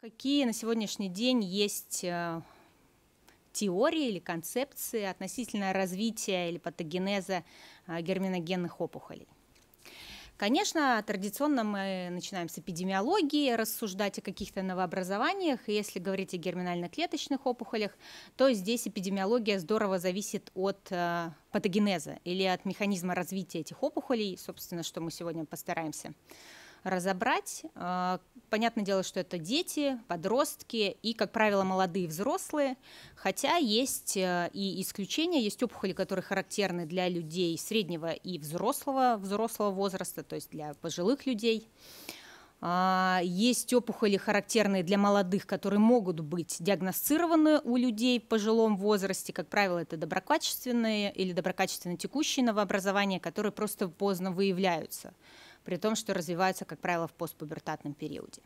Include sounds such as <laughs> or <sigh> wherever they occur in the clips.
Какие на сегодняшний день есть э, теории или концепции относительно развития или патогенеза э, герминогенных опухолей? Конечно, традиционно мы начинаем с эпидемиологии, рассуждать о каких-то новообразованиях. И если говорить о герминально-клеточных опухолях, то здесь эпидемиология здорово зависит от э, патогенеза или от механизма развития этих опухолей, собственно, что мы сегодня постараемся разобрать. А, понятное дело, что это дети, подростки и, как правило, молодые взрослые, хотя есть э, и исключения, есть опухоли, которые характерны для людей среднего и взрослого, взрослого возраста, то есть для пожилых людей. А, есть опухоли, характерные для молодых, которые могут быть диагностированы у людей в пожилом возрасте. Как правило, это доброкачественные или доброкачественно текущие новообразования, которые просто поздно выявляются при том, что развиваются, как правило, в постпубертатном периоде.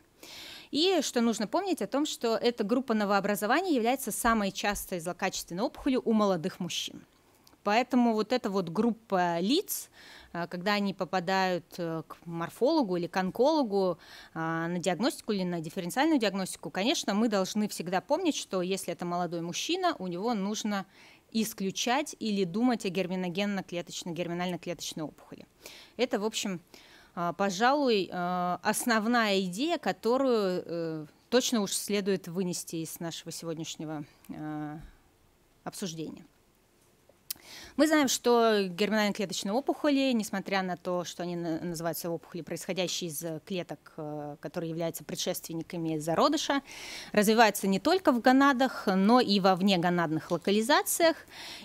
И что нужно помнить о том, что эта группа новообразования является самой частой злокачественной опухолью у молодых мужчин. Поэтому вот эта вот группа лиц, э, когда они попадают э, к морфологу или к онкологу э, на диагностику или на дифференциальную диагностику, конечно, мы должны всегда помнить, что если это молодой мужчина, у него нужно исключать или думать о герминогенно-клеточной, герминально-клеточной опухоли. Это, в общем, а, пожалуй, э, основная идея, которую э, точно уж следует вынести из нашего сегодняшнего э, обсуждения. Мы знаем, что герминальные клеточные опухоли, несмотря на то, что они называются опухоли, происходящие из э, клеток, э, которые являются предшественниками зародыша, развиваются не только в гонадах, но и во внегонадных локализациях.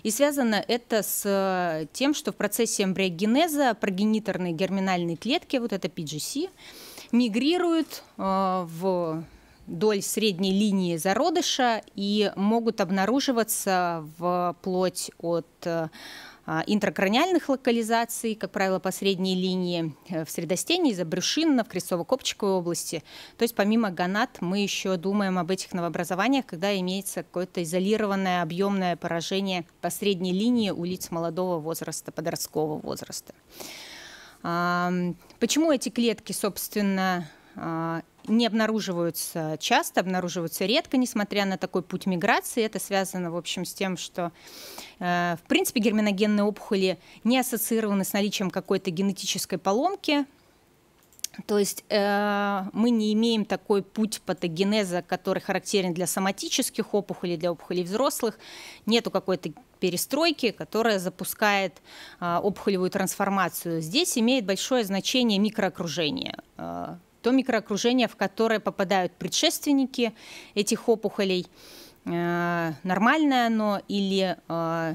И связано это с э, тем, что в процессе эмбриогенеза прогениторные герминальные клетки, вот это PGC, мигрируют в вдоль средней линии зародыша и могут обнаруживаться вплоть от э, интракраниальных локализаций, как правило, по средней линии э, в средостении, за брюшинно, в крестово-копчиковой области. То есть помимо гонат мы еще думаем об этих новообразованиях, когда имеется какое-то изолированное объемное поражение по средней линии у лиц молодого возраста, подросткового возраста. Почему эти клетки, собственно, а, не обнаруживаются часто, обнаруживаются редко, несмотря на такой путь миграции. Это связано, в общем, с тем, что, э, в принципе, герминогенные опухоли не ассоциированы с наличием какой-то генетической поломки. То есть э, мы не имеем такой путь патогенеза, который характерен для соматических опухолей, для опухолей взрослых. Нету какой-то перестройки, которая запускает а, опухолевую трансформацию. Здесь имеет большое значение микроокружение. А, то микроокружение, в которое попадают предшественники этих опухолей, э, нормальное оно или э,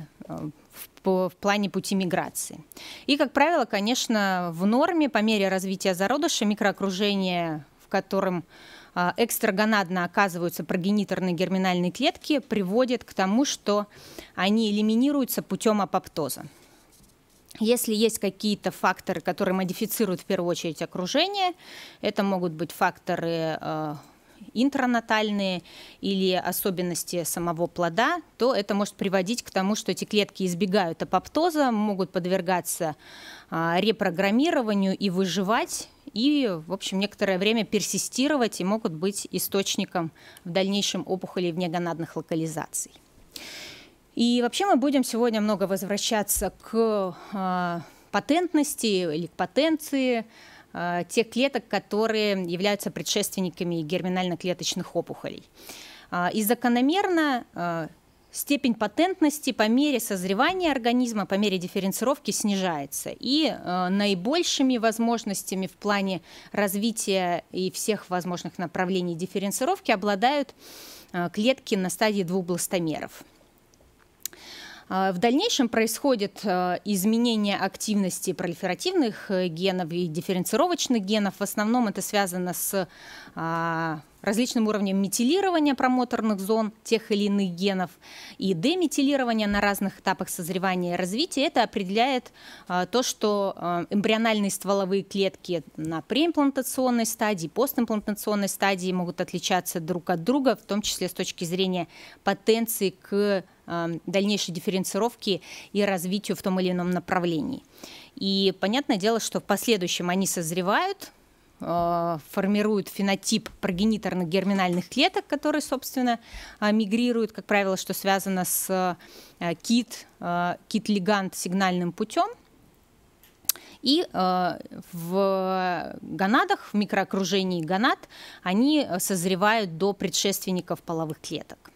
в плане пути миграции. И, как правило, конечно, в норме по мере развития зародыша микроокружение, в котором э, экстрагонадно оказываются прогениторные герминальные клетки, приводит к тому, что они элиминируются путем апоптоза. Если есть какие-то факторы, которые модифицируют в первую очередь окружение, это могут быть факторы э, интранатальные или особенности самого плода, то это может приводить к тому, что эти клетки избегают апоптоза, могут подвергаться э, репрограммированию и выживать, и, в общем, некоторое время персистировать и могут быть источником в дальнейшем опухолей в негонадных локализаций. И вообще мы будем сегодня много возвращаться к а, патентности или к патенции а, тех клеток, которые являются предшественниками герминально-клеточных опухолей. А, и закономерно степень патентности по мере созревания организма, по мере дифференцировки снижается. И э, наибольшими возможностями в плане развития и всех возможных направлений дифференцировки обладают э, клетки на стадии двух бластомеров. А в дальнейшем происходит э, изменение активности пролиферативных э, генов и дифференцировочных генов. В основном это связано с а, различным уровнем метилирования промоторных зон тех или иных генов и деметилирования на разных этапах созревания и развития. Это определяет а, то, что эмбриональные стволовые клетки на преимплантационной стадии, постимплантационной стадии могут отличаться друг от друга, в том числе с точки зрения потенции к Эм, дальнейшей дифференцировки и развитию в том или ином направлении. И понятное дело, что в последующем они созревают, э, формируют фенотип прогениторных герминальных клеток, которые, собственно, э, мигрируют, как правило, что связано с э, кит, кит-лигант сигнальным путем. И в гонадах, в микроокружении гонад, они созревают до предшественников половых клеток.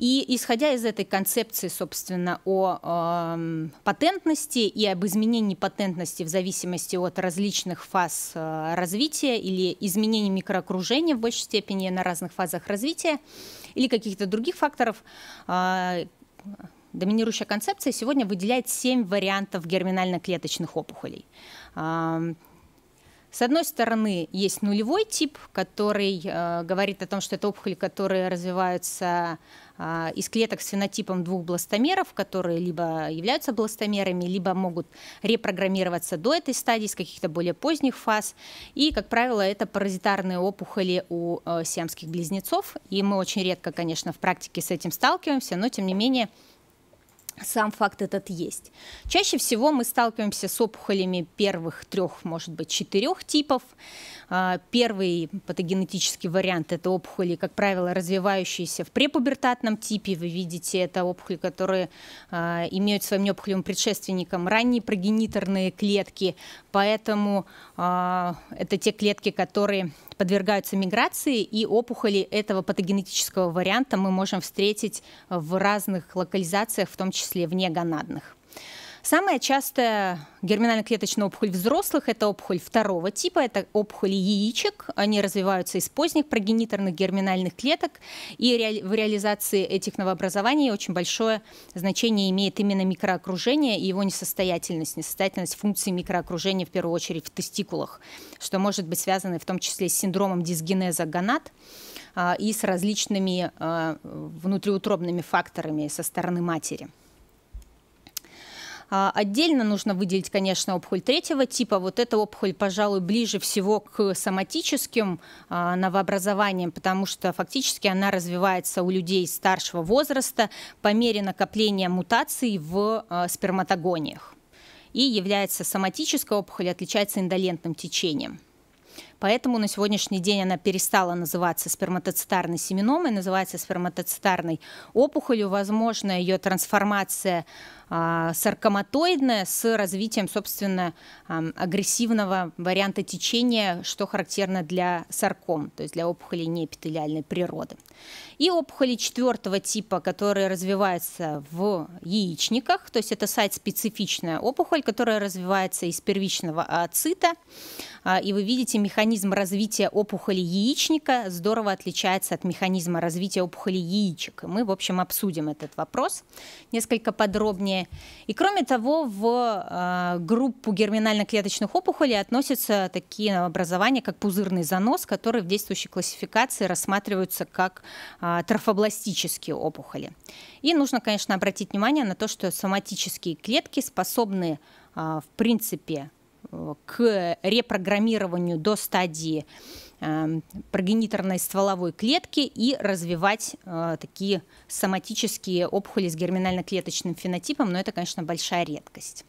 И исходя из этой концепции, собственно, о э, патентности и об изменении патентности в зависимости от различных фаз э, развития или изменений микроокружения в большей степени на разных фазах развития или каких-то других факторов, э, доминирующая концепция сегодня выделяет 7 вариантов герминально-клеточных опухолей. Эм, с одной стороны, есть нулевой тип, который э, говорит о том, что это опухоли, которые развиваются а, из клеток с фенотипом двух бластомеров, которые либо являются бластомерами, либо могут репрограммироваться до этой стадии с каких-то более поздних фаз. И, как правило, это паразитарные опухоли у э, сиамских близнецов. И мы очень редко, конечно, в практике с этим сталкиваемся, но, тем не менее, сам факт этот есть. Чаще всего мы сталкиваемся с опухолями первых трех, может быть, четырех типов. А, первый патогенетический вариант – это опухоли, как правило, развивающиеся в препубертатном типе. Вы видите, это опухоли, которые а, имеют своим неопухолевым предшественником ранние прогениторные клетки. Поэтому а, это те клетки, которые подвергаются миграции, и опухоли этого патогенетического варианта мы можем встретить в разных локализациях, в том числе вне гонадных. Самая частая герминально-клеточная опухоль взрослых – это опухоль второго типа, это опухоли яичек. Они развиваются из поздних прогениторных герминальных клеток, и в реализации этих новообразований очень большое значение имеет именно микроокружение и его несостоятельность, несостоятельность функции микроокружения, в первую очередь, в тестикулах, что может быть связано в том числе с синдромом дисгенеза гонад а, и с различными а, внутриутробными факторами со стороны матери. А, отдельно нужно выделить, конечно, опухоль третьего типа. Вот эта опухоль, пожалуй, ближе всего к соматическим а, новообразованиям, потому что фактически она развивается у людей старшего возраста по мере накопления мутаций в а, сперматогониях и является соматической опухолью, отличается индолентным течением. Поэтому на сегодняшний день она перестала называться сперматоцитарной семеномой, называется сперматоцитарной опухолью. Возможно, ее трансформация а, саркоматоидная с развитием, собственно, агрессивного варианта течения, что характерно для сарком, то есть для опухолей неэпителиальной природы. И опухоли четвертого типа, которые развиваются в яичниках, то есть это сайт-специфичная опухоль, которая развивается из первичного ооцита, а, и вы видите, механизм развития опухоли яичника здорово отличается от механизма развития опухоли яичек. мы, в общем, обсудим этот вопрос несколько подробнее важные. И кроме того, в а, группу герминально-клеточных опухолей относятся такие образования, как пузырный занос, которые в действующей классификации рассматриваются как а, трофобластические опухоли. И нужно, конечно, обратить внимание на то, что соматические клетки способны, а, в принципе, э, к репрограммированию до стадии Эм, прогениторной стволовой клетки и развивать э, такие соматические опухоли с герминально-клеточным фенотипом, но это, конечно, большая редкость.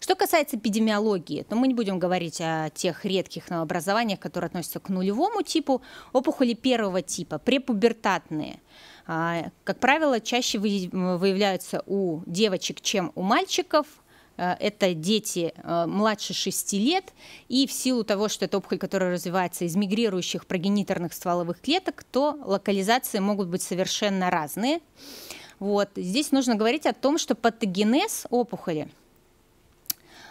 Что касается эпидемиологии, то мы не будем говорить о тех редких новообразованиях, которые относятся к нулевому типу. Опухоли первого типа, препубертатные, а, как правило, чаще выявляются у девочек, чем у мальчиков – Э, это дети э, младше 6 лет, и в силу того, что это опухоль, которая развивается из мигрирующих прогениторных стволовых клеток, то локализации могут быть совершенно разные. Вот. Здесь нужно говорить о том, что патогенез опухоли –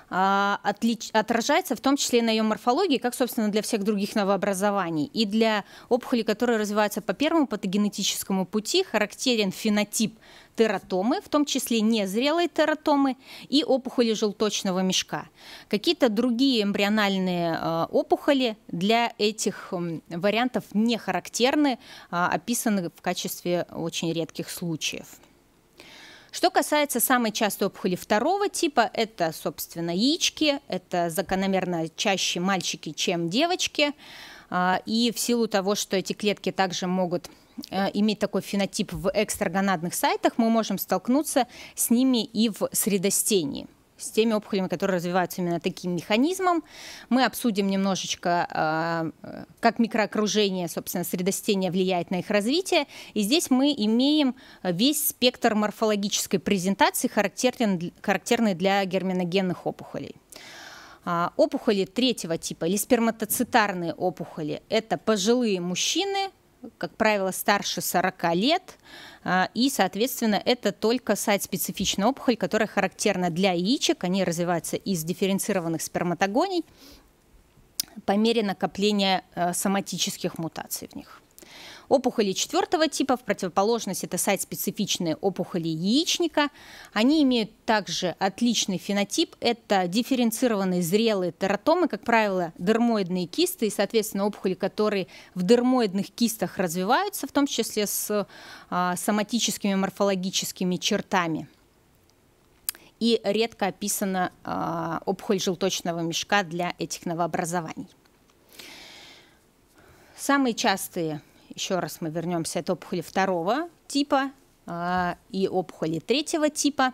а, отлич... отражается в том числе и на ее морфологии, как, собственно, для всех других новообразований. И для опухоли, которые развиваются по первому патогенетическому пути, характерен фенотип тератомы, в том числе незрелые тератомы и опухоли желточного мешка. Какие-то другие эмбриональные а, опухоли для этих вариантов не характерны, а, описаны в качестве очень редких случаев. Что касается самой частой опухоли второго типа, это, собственно, яички, это закономерно чаще мальчики, чем девочки. А, и в силу того, что эти клетки также могут э, иметь такой фенотип в экстрагонадных сайтах, мы можем столкнуться с ними и в средостении с теми опухолями, которые развиваются именно таким механизмом. Мы обсудим немножечко, а, как микроокружение, собственно, средостения влияет на их развитие. И здесь мы имеем весь спектр морфологической презентации, характерный для герминогенных опухолей. А, опухоли третьего типа или сперматоцитарные опухоли – это пожилые мужчины – как правило, старше 40 лет, а, и, соответственно, это только сайт-специфичная опухоль, которая характерна для яичек, они развиваются из дифференцированных сперматогоний по мере накопления э, соматических мутаций в них. Опухоли четвертого типа, в противоположность это сайт-специфичные опухоли яичника, они имеют также отличный фенотип, это дифференцированные зрелые тератомы, как правило, дермоидные кисты и, соответственно, опухоли, которые в дермоидных кистах развиваются, в том числе с а, соматическими морфологическими чертами и редко описана э, опухоль желточного мешка для этих новообразований. Самые частые еще раз мы вернемся, это опухоли второго типа э, и опухоли третьего типа.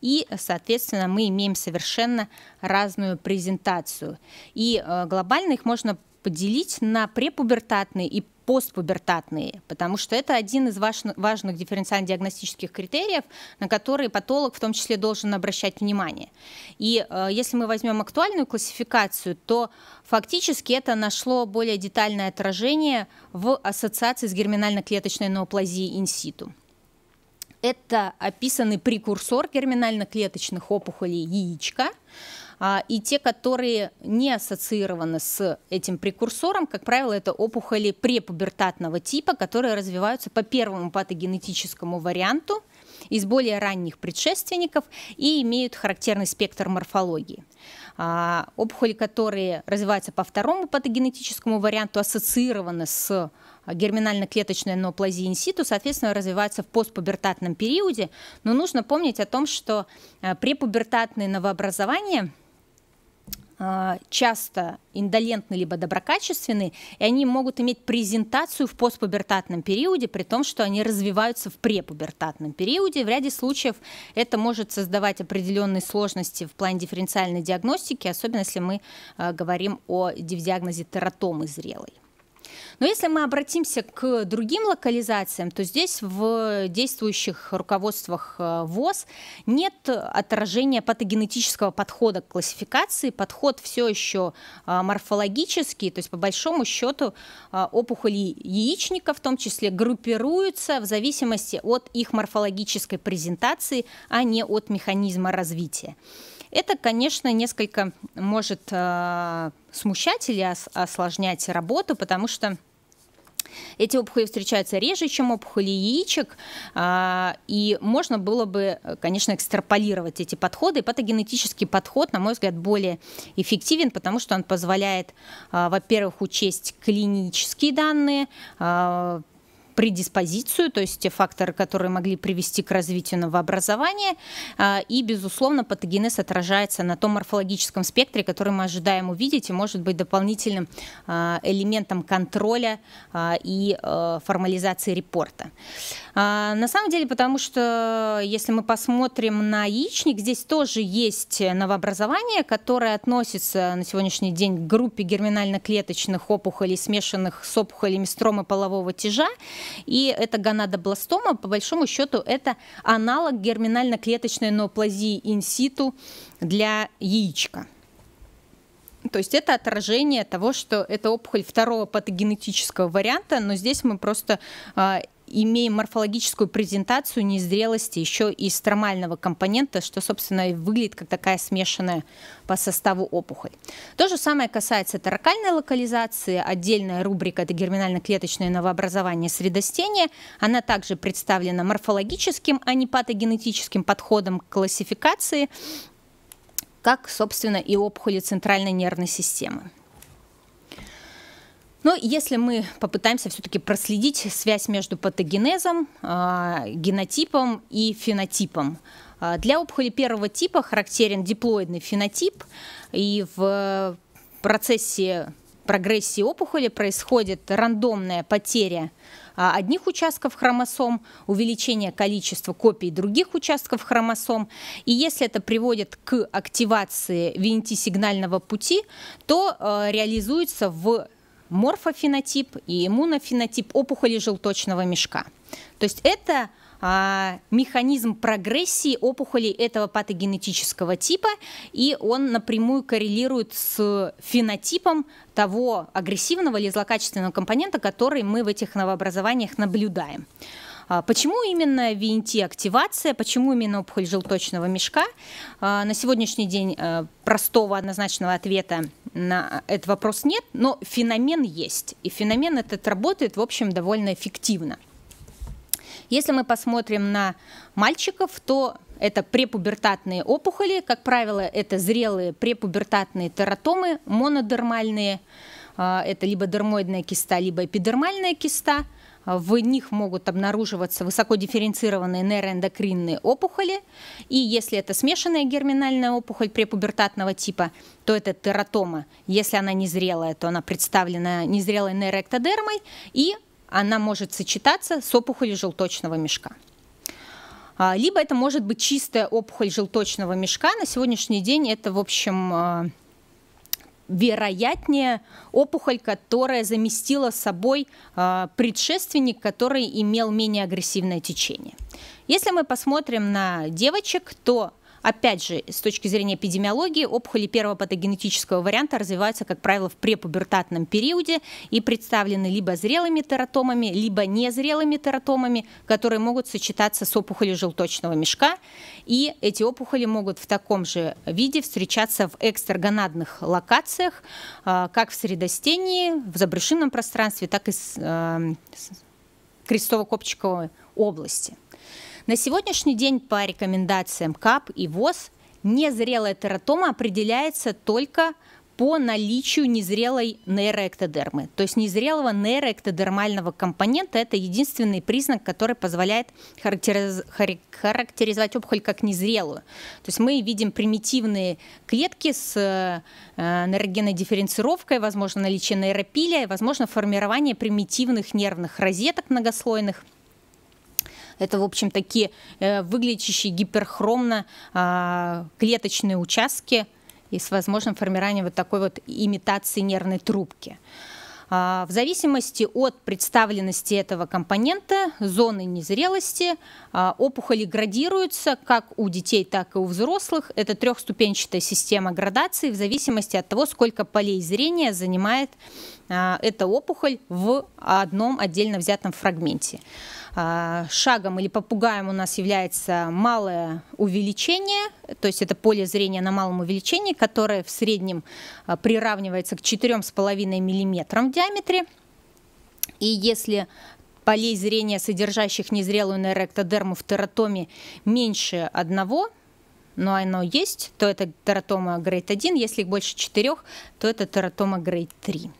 И, соответственно, мы имеем совершенно разную презентацию. И э, глобально их можно поделить на препубертатные и постпубертатные, потому что это один из важных, важных дифференциально-диагностических критериев, на которые патолог в том числе должен обращать внимание. И э, если мы возьмем актуальную классификацию, то фактически это нашло более детальное отражение в ассоциации с герминально-клеточной неоплазией инситу это описанный прекурсор герминально-клеточных опухолей яичка, и те, которые не ассоциированы с этим прекурсором, как правило, это опухоли препубертатного типа, которые развиваются по первому патогенетическому варианту из более ранних предшественников и имеют характерный спектр морфологии. А, опухоли, которые развиваются по второму патогенетическому варианту, ассоциированы с герминально-клеточная неоплазия инситу, соответственно, развивается в постпубертатном периоде. Но нужно помнить о том, что э, препубертатные новообразования э, – часто индолентны либо доброкачественны, и они могут иметь презентацию в постпубертатном периоде, при том, что они развиваются в препубертатном периоде. В ряде случаев это может создавать определенные сложности в плане дифференциальной диагностики, особенно если мы э, говорим о диагнозе тератомы зрелой. Но если мы обратимся к другим локализациям, то здесь в действующих руководствах э, ВОЗ нет отражения патогенетического подхода к классификации. Подход все еще э, морфологический, то есть по большому счету э, опухоли яичника в том числе группируются в зависимости от их морфологической презентации, а не от механизма развития. Это, конечно, несколько может э, смущать или осложнять работу, потому что эти опухоли встречаются реже, чем опухоли яичек, а, и можно было бы, конечно, экстраполировать эти подходы. патогенетический подход, на мой взгляд, более эффективен, потому что он позволяет, а, во-первых, учесть клинические данные, а, предиспозицию, то есть те факторы, которые могли привести к развитию новообразования. А, и, безусловно, патогенез отражается на том морфологическом спектре, который мы ожидаем увидеть и может быть дополнительным а, элементом контроля а, и э, формализации репорта. На самом деле, потому что если мы посмотрим на яичник, здесь тоже есть новообразование, которое относится на сегодняшний день к группе герминально-клеточных опухолей, смешанных с опухолями стромы полового тяжа. И эта гонадобластома, по большому счету, это аналог герминально-клеточной неоплазии инситу для яичка. То есть это отражение того, что это опухоль второго патогенетического варианта, но здесь мы просто а, имеем морфологическую презентацию незрелости еще и стромального компонента, что, собственно, и выглядит как такая смешанная по составу опухоль. То же самое касается таракальной локализации. Отдельная рубрика – это герминально-клеточное новообразование средостения. Она также представлена морфологическим, а не патогенетическим подходом к классификации, как, собственно, и опухоли центральной нервной системы. Но ну, если мы попытаемся все-таки проследить связь между патогенезом, а, генотипом и фенотипом, а, для опухоли первого типа характерен диплоидный фенотип, и в процессе прогрессии опухоли происходит рандомная потеря а, одних участков хромосом, увеличение количества копий других участков хромосом. И если это приводит к активации винтисигнального пути, то реализуется в морфофенотип и иммунофенотип опухоли желточного мешка. То есть это а, механизм прогрессии опухолей этого патогенетического типа, и он напрямую коррелирует с фенотипом того агрессивного или злокачественного компонента, который мы в этих новообразованиях наблюдаем. А, почему именно VNT-активация, почему именно опухоль желточного мешка? А, на сегодняшний день э, простого однозначного ответа на этот вопрос нет, но феномен есть. И феномен этот работает, в общем, довольно эффективно. Если мы посмотрим на мальчиков, то это препубертатные опухоли, как правило, это зрелые препубертатные тератомы, монодермальные, а, это либо дермоидная киста, либо эпидермальная киста – в них могут обнаруживаться высокодифференцированные нейроэндокринные опухоли. И если это смешанная герминальная опухоль препубертатного типа, то это тератома. Если она незрелая, то она представлена незрелой нейроэктодермой, и она может сочетаться с опухолью желточного мешка. А, либо это может быть чистая опухоль желточного мешка. На сегодняшний день это, в общем, а, вероятнее опухоль, которая заместила собой а, предшественник, который имел менее агрессивное течение. Если мы посмотрим на девочек, то Опять же, с точки зрения эпидемиологии, опухоли первого патогенетического варианта развиваются, как правило, в препубертатном периоде и представлены либо зрелыми тератомами, либо незрелыми тератомами, которые могут сочетаться с опухолью желточного мешка. И эти опухоли могут в таком же виде встречаться в экстрагонадных локациях, а, как в средостении, в забрюшинном пространстве, так и с, а, крестово-копчиковой области. На сегодняшний день по рекомендациям КАП и ВОЗ незрелая тератома определяется только по наличию незрелой нейроэктодермы. То есть незрелого нейроэктодермального компонента это единственный признак, который позволяет характеризовать опухоль как незрелую. То есть мы видим примитивные клетки с э, нейрогенной дифференцировкой, возможно наличие нейропилия, возможно формирование примитивных нервных розеток многослойных – это, в общем, такие э, выглядящие гиперхромно а, клеточные участки и с возможным формированием вот такой вот имитации нервной трубки. А, в зависимости от представленности этого компонента, зоны незрелости, а, опухоли градируются как у детей, так и у взрослых. Это трехступенчатая система градации в зависимости от того, сколько полей зрения занимает эта опухоль в одном отдельно взятом фрагменте. А, шагом или попугаем у нас является малое увеличение, то есть это поле зрения на малом увеличении, которое в среднем а, приравнивается к 4,5 мм в диаметре. И если полей зрения, содержащих незрелую нейректодерму в тератоме, меньше одного, но оно есть, то это тератома грейд 1, если их больше четырех, то это тератома грейд 3.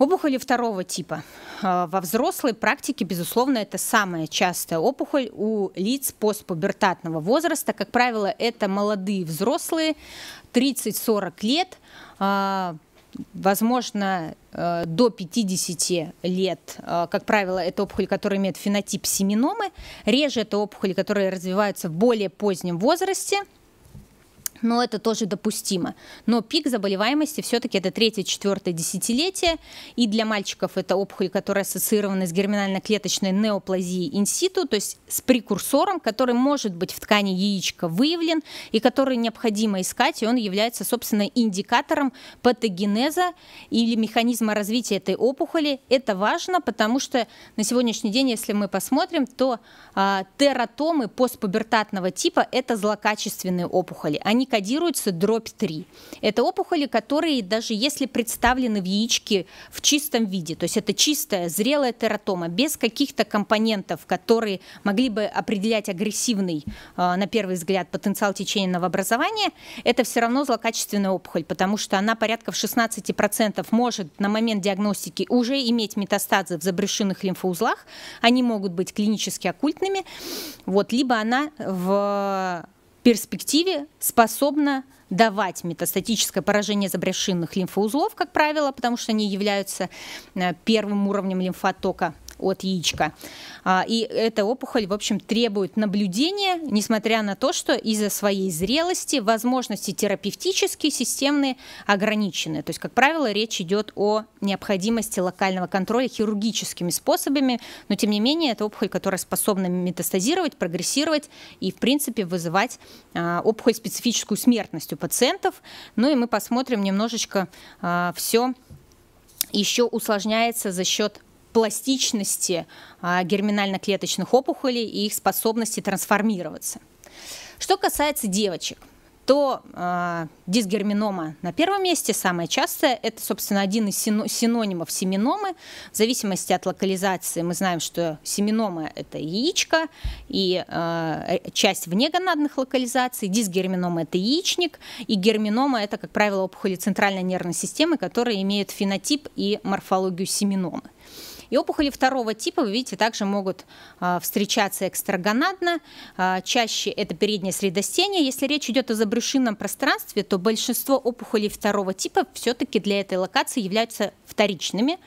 Опухоли второго типа. А, во взрослой практике, безусловно, это самая частая опухоль у лиц постпубертатного возраста. Как правило, это молодые взрослые, 30-40 лет, а, возможно, э, до 50 лет, а, как правило, это опухоль, которая имеет фенотип семиномы. Реже это опухоли, которые развиваются в более позднем возрасте – но это тоже допустимо. Но пик заболеваемости все-таки это третье-четвертое десятилетие, и для мальчиков это опухоль, которая ассоциирована с герминально-клеточной неоплазией инситу, то есть с прекурсором, который может быть в ткани яичка выявлен, и который необходимо искать, и он является, собственно, индикатором патогенеза или механизма развития этой опухоли. Это важно, потому что на сегодняшний день, если мы посмотрим, то а, тератомы постпубертатного типа – это злокачественные опухоли. Они кодируются дробь-3. Это опухоли, которые даже если представлены в яичке в чистом виде, то есть это чистая, зрелая тератома, без каких-то компонентов, которые могли бы определять агрессивный, а, на первый взгляд, потенциал течения новообразования, это все равно злокачественная опухоль, потому что она порядка в 16% может на момент диагностики уже иметь метастазы в забрюшинных лимфоузлах, они могут быть клинически оккультными, вот, либо она в перспективе способна давать метастатическое поражение забрешинных лимфоузлов, как правило, потому что они являются э, первым уровнем лимфотока от яичка. А, и эта опухоль, в общем, требует наблюдения, несмотря на то, что из-за своей зрелости возможности терапевтические, системные ограничены. То есть, как правило, речь идет о необходимости локального контроля хирургическими способами, но, тем не менее, это опухоль, которая способна метастазировать, прогрессировать и, в принципе, вызывать а, опухоль специфическую смертность у пациентов. Ну и мы посмотрим немножечко а, все еще усложняется за счет пластичности а, герминально-клеточных опухолей и их способности трансформироваться. Что касается девочек, то э, дисгерминома на первом месте, самое частое, это, собственно, один из синонимов семеномы. В зависимости от локализации мы знаем, что семенома – это яичко и а, э, часть внегонадных локализаций, дисгерминома – это яичник, и герминома – это, как правило, опухоли центральной нервной системы, которые имеют фенотип и морфологию семеномы. И опухоли второго типа, вы видите, также могут а, встречаться экстрагонадно. А, чаще это переднее средостение. Если речь идет о забрюшинном пространстве, то большинство опухолей второго типа все-таки для этой локации являются вторичными.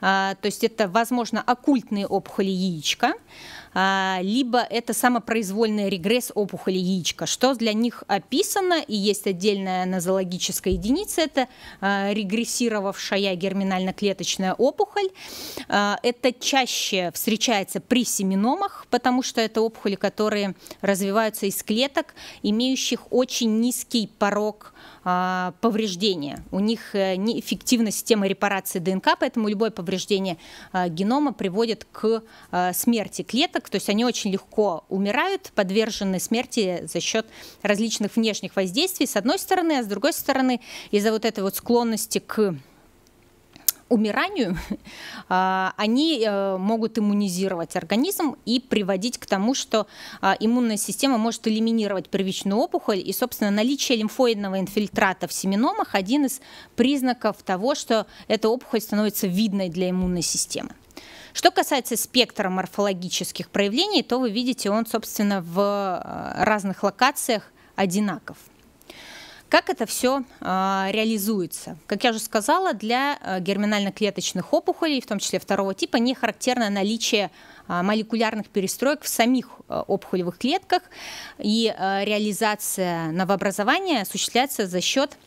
А, то есть это, возможно, оккультные опухоли яичка, а, либо это самопроизвольный регресс опухоли яичка, что для них описано, и есть отдельная нозологическая единица, это а, регрессировавшая герминально-клеточная опухоль. А, это чаще встречается при семеномах, потому что это опухоли, которые развиваются из клеток, имеющих очень низкий порог а, повреждения. У них э, неэффективна система репарации ДНК, поэтому любое повреждение а, генома приводит к а, смерти клеток. То есть они очень легко умирают, подвержены смерти за счет различных внешних воздействий, с одной стороны, а с другой стороны, из-за вот этой вот склонности к умиранию, <laughs> а, они э, могут иммунизировать организм и приводить к тому, что а, иммунная система может элиминировать первичную опухоль. И, собственно, наличие лимфоидного инфильтрата в семеномах один из признаков того, что эта опухоль становится видной для иммунной системы. Что касается спектра морфологических проявлений, то вы видите, он, собственно, в э, разных локациях одинаков. Как это все э, а, реализуется? Как я уже сказала, для э, герминально-клеточных опухолей, в том числе второго типа, не характерно наличие а, молекулярных перестроек в самих э, опухолевых клетках, и э, реализация новообразования осуществляется за счет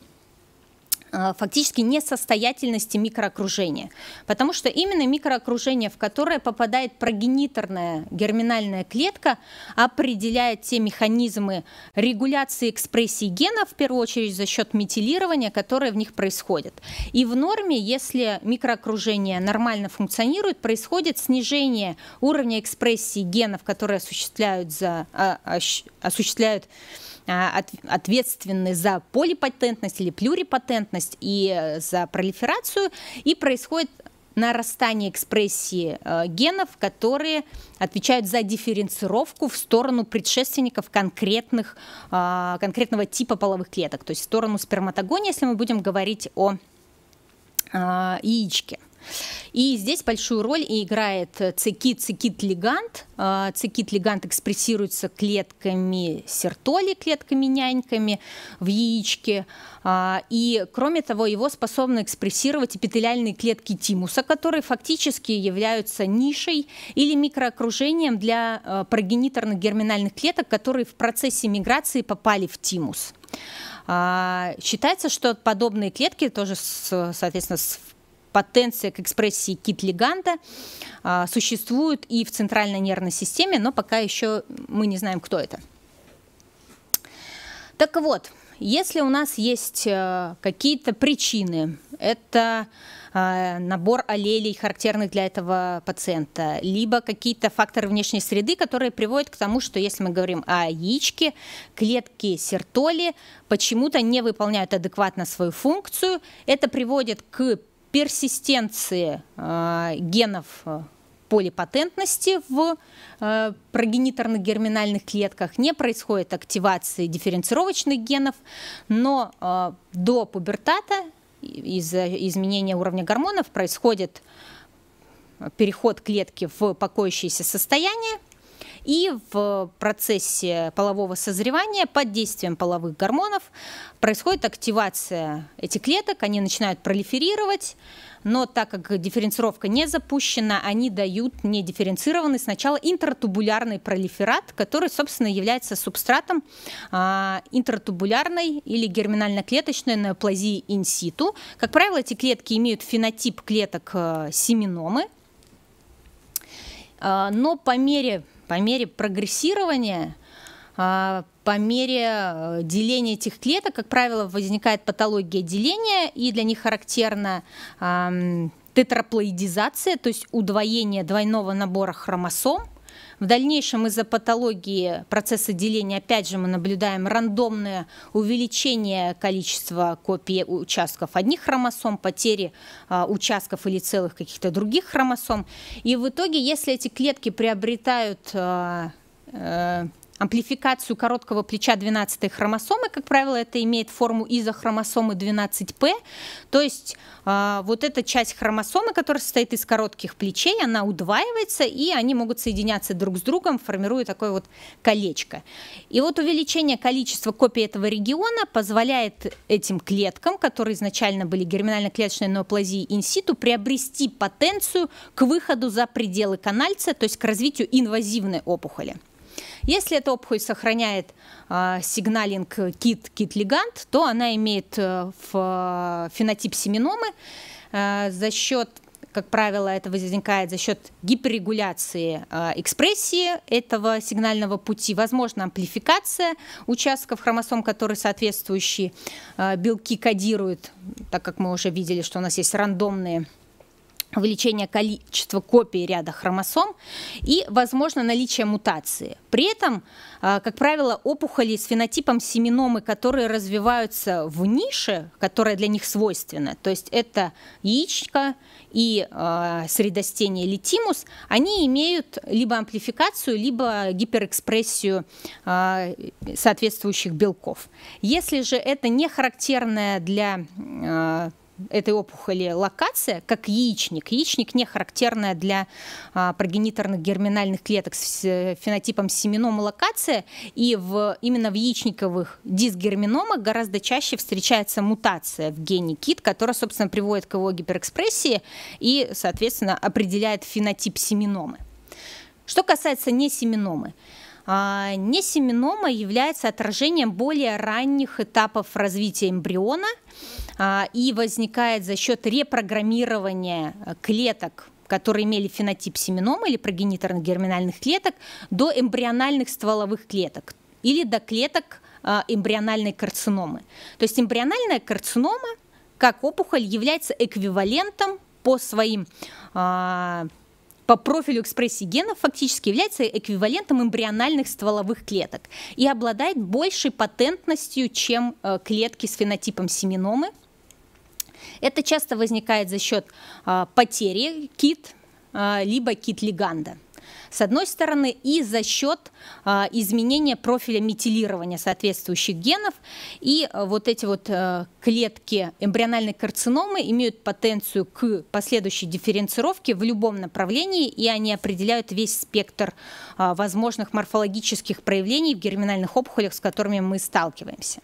а, фактически несостоятельности микроокружения. Потому что именно микроокружение, в которое попадает прогениторная герминальная клетка, определяет те механизмы регуляции экспрессии генов, в первую очередь за счет метилирования, которое в них происходит. И в норме, если микроокружение нормально функционирует, происходит снижение уровня экспрессии генов, которые осуществляют, за, а, а, осуществляют а, ответственны за полипатентность или плюрипатентность и э, за пролиферацию, и происходит нарастание экспрессии э, генов, которые отвечают за дифференцировку в сторону предшественников конкретных, а, конкретного типа половых клеток, то есть в сторону сперматогония, если мы будем говорить о а, яичке. И здесь большую роль и играет э, цикит, цикит-лигант. А, цикит-лигант экспрессируется клетками сертоли, клетками-няньками в яичке. А, и, кроме того, его способны экспрессировать эпителиальные клетки тимуса, которые фактически являются нишей или микроокружением для э, прогениторных герминальных клеток, которые в процессе миграции попали в тимус. А, считается, что подобные клетки тоже, соответственно, с потенция к экспрессии кит-леганда а, существует и в центральной нервной системе, но пока еще мы не знаем, кто это. Так вот, если у нас есть э, какие-то причины, это э, набор аллелей, характерных для этого пациента, либо какие-то факторы внешней среды, которые приводят к тому, что если мы говорим о яичке, клетки сертоли почему-то не выполняют адекватно свою функцию. Это приводит к персистенции э, генов э, полипатентности в э, прогениторных герминальных клетках, не происходит активации дифференцировочных генов, но э, до пубертата из-за изменения уровня гормонов происходит переход клетки в покоящееся состояние, и в процессе полового созревания под действием половых гормонов происходит активация этих клеток, они начинают пролиферировать, но так как дифференцировка не запущена, они дают недифференцированный сначала интертубулярный пролиферат, который, собственно, является субстратом а, интертубулярной или герминально-клеточной неоплазии инситу. Как правило, эти клетки имеют фенотип клеток э, семеномы, а, но по мере по мере прогрессирования а, по мере э, деления этих клеток, как правило, возникает патология деления, и для них характерна тетраплоидизация, то есть удвоение двойного набора хромосом. В дальнейшем из-за патологии процесса деления, опять же, мы наблюдаем рандомное увеличение количества копий участков одних хромосом, потери а, участков или целых каких-то других хромосом. И в итоге, если эти клетки приобретают а, а, амплификацию короткого плеча 12-й хромосомы, как правило, это имеет форму изохромосомы 12P, то есть э, вот эта часть хромосомы, которая состоит из коротких плечей, она удваивается, и они могут соединяться друг с другом, формируя такое вот колечко. И вот увеличение количества копий этого региона позволяет этим клеткам, которые изначально были герминально-клеточной неоплазии инситу, приобрести потенцию к выходу за пределы канальца, то есть к развитию инвазивной опухоли. Если эта опухоль сохраняет а, сигналинг кит, кит-легант, то она имеет э, фенотип семеномы э, за счет как правило, это возникает за счет гиперрегуляции э, экспрессии этого сигнального пути, возможно, амплификация участков хромосом, которые соответствующие э, белки кодируют, так как мы уже видели, что у нас есть рандомные увеличение количества копий ряда хромосом и, возможно, наличие мутации. При этом, а, как правило, опухоли с фенотипом семеномы, которые развиваются в нише, которая для них свойственна, то есть это яичко и а, средостение литимус, они имеют либо амплификацию, либо гиперэкспрессию а, соответствующих белков. Если же это не характерное для этой опухоли локация, как яичник. Яичник не характерная для а, прогениторных герминальных клеток с э, фенотипом семенома локация, и в, именно в яичниковых дисгерминомах гораздо чаще встречается мутация в гене КИТ, которая, собственно, приводит к его гиперэкспрессии и, соответственно, определяет фенотип семеномы. Что касается несеминомы, семеномы, а, несеминома является отражением более ранних этапов развития эмбриона а, и возникает за счет репрограммирования э, клеток которые имели фенотип семенома или прогениторных герминальных клеток, до эмбриональных стволовых клеток или до клеток а, эмбриональной карциномы. То есть эмбриональная карцинома как опухоль является эквивалентом по своим по профилю экспрессии генов фактически является эквивалентом эмбриональных стволовых клеток и обладает большей патентностью, чем э, клетки с фенотипом семеномы. Это часто возникает за счет а, потери кит, а, либо кит леганда с одной стороны, и за счет а, изменения профиля метилирования соответствующих генов. И а, вот эти вот а, клетки эмбриональной карциномы имеют потенцию к последующей дифференцировке в любом направлении, и они определяют весь спектр а, возможных морфологических проявлений в герминальных опухолях, с которыми мы сталкиваемся.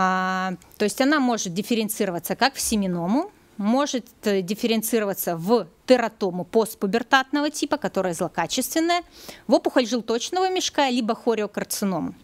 А, то есть она может дифференцироваться как в семеному, может э, дифференцироваться в тератому постпубертатного типа, которая злокачественная, в опухоль желточного мешка, либо хориокарцином.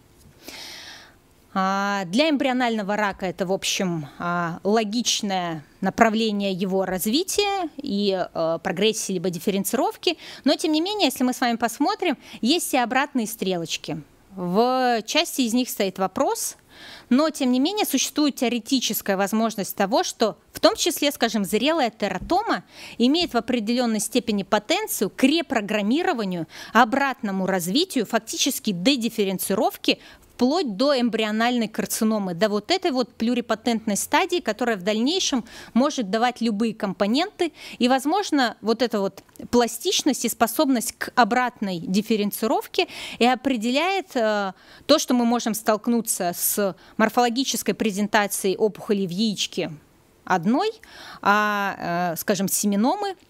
А, для эмбрионального рака это, в общем, а, логичное направление его развития и э, прогрессии либо дифференцировки. Но, тем не менее, если мы с вами посмотрим, есть и обратные стрелочки. В части из них стоит вопрос – но, тем не менее, существует теоретическая возможность того, что в том числе, скажем, зрелая тератома имеет в определенной степени потенцию к репрограммированию, обратному развитию, фактически дедифференцировке вплоть до эмбриональной карциномы, до вот этой вот плюрипатентной стадии, которая в дальнейшем может давать любые компоненты. И, возможно, вот эта вот пластичность и способность к обратной дифференцировке и определяет э, то, что мы можем столкнуться с морфологической презентацией опухоли в яичке одной, а, э, скажем, семеномы –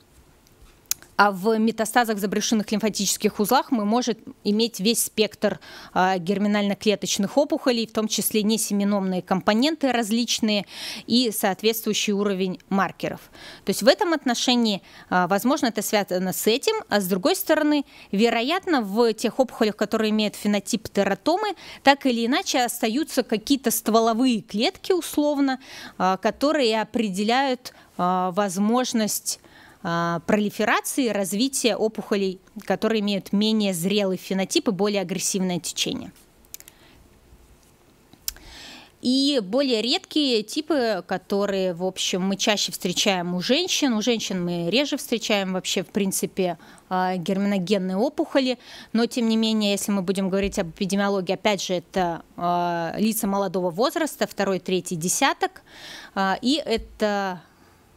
а в метастазах в забрюшинных лимфатических узлах мы можем иметь весь спектр а, герминально-клеточных опухолей, в том числе несеминомные компоненты различные и соответствующий уровень маркеров. То есть в этом отношении, а, возможно, это связано с этим, а с другой стороны, вероятно, в тех опухолях, которые имеют фенотип тератомы, так или иначе остаются какие-то стволовые клетки условно, а, которые определяют возможность а, пролиферации и развития опухолей, которые имеют менее зрелый фенотип и более агрессивное течение. И более редкие типы, которые, в общем, мы чаще встречаем у женщин. У женщин мы реже встречаем вообще, в принципе, а, герминогенные опухоли. Но, тем не менее, если мы будем говорить об эпидемиологии, опять же, это а, лица молодого возраста, второй, третий десяток. И это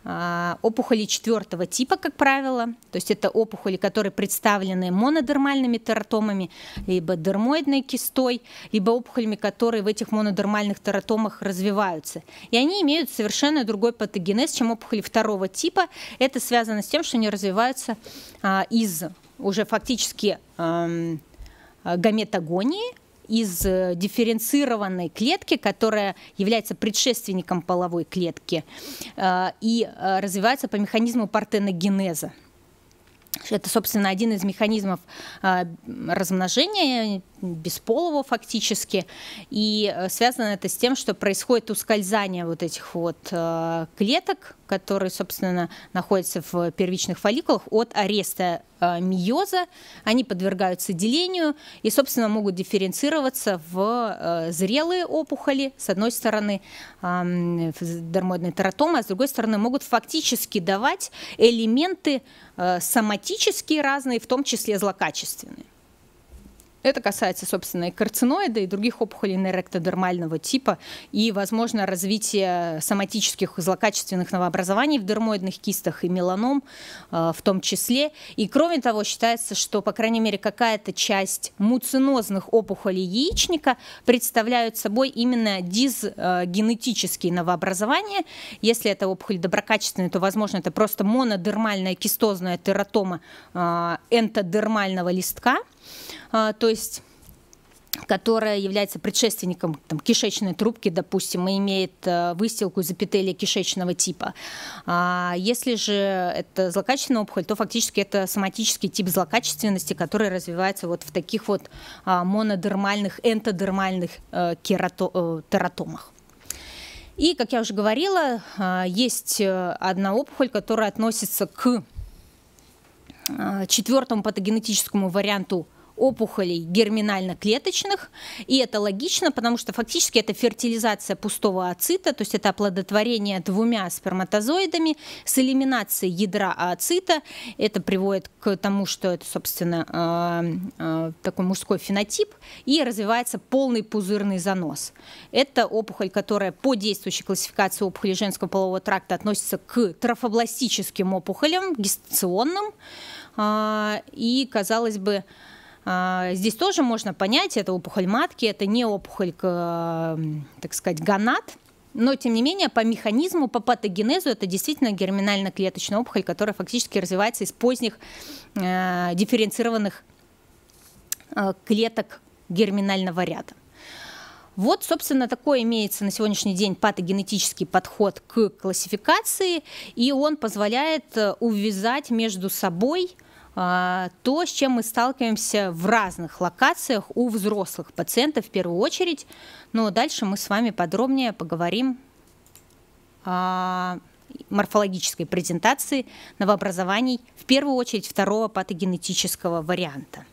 а, опухоли четвертого типа, как правило, то есть это опухоли, которые представлены монодермальными тератомами, либо дермоидной кистой, либо опухолями, которые в этих монодермальных тератомах развиваются. И они имеют совершенно другой патогенез, чем опухоли второго типа. Это связано с тем, что они развиваются а, из уже фактически гаметогонии из э, дифференцированной клетки, которая является предшественником половой клетки э, и э, развивается по механизму партеногенеза. Это, собственно, один из механизмов размножения бесполого фактически. И э, связано это с тем, что происходит ускользание вот этих вот э, клеток, которые, собственно, находятся в первичных фолликулах от ареста э, миоза. Они подвергаются делению и, собственно, могут дифференцироваться в зрелые опухоли, с одной стороны, дермоидные тератомы, а с другой стороны, могут фактически давать элементы соматические разные, в том числе злокачественные. Это касается, собственно, и карциноида, и других опухолей нейректодермального типа, и, возможно, развитие соматических злокачественных новообразований в дермоидных кистах и меланом э, в том числе. И, кроме того, считается, что, по крайней мере, какая-то часть муцинозных опухолей яичника представляют собой именно дисгенетические э, новообразования. Если это опухоль доброкачественная, то, возможно, это просто монодермальная кистозная тератома э, энтодермального листка – а, то есть которая является предшественником там, кишечной трубки, допустим, и имеет э, выстилку из эпителия кишечного типа. А если же это злокачественная опухоль, то фактически это соматический тип злокачественности, который развивается вот в таких вот а, монодермальных, энтодермальных э, кератомах. Э, и, как я уже говорила, а, есть одна опухоль, которая относится к четвертому патогенетическому варианту опухолей герминально-клеточных, и это логично, потому что фактически это фертилизация пустого ацита, то есть это оплодотворение двумя сперматозоидами с элиминацией ядра ацита. Это приводит к тому, что это, собственно, э, э, такой мужской фенотип, и развивается полный пузырный занос. Это опухоль, которая по действующей классификации опухоли женского полового тракта относится к трофобластическим опухолям, гестационным, э, и, казалось бы, а, здесь тоже можно понять, это опухоль матки, это не опухоль, эм, так сказать, гонад, но, тем не менее, по механизму, по патогенезу это действительно герминально-клеточная опухоль, которая фактически развивается из поздних э, дифференцированных э, клеток герминального ряда. Вот, собственно, такой имеется на сегодняшний день патогенетический подход к классификации, и он позволяет э, увязать между собой – а, то, с чем мы сталкиваемся в разных локациях у взрослых пациентов в первую очередь. Но дальше мы с вами подробнее поговорим о морфологической презентации новообразований, в первую очередь второго патогенетического варианта.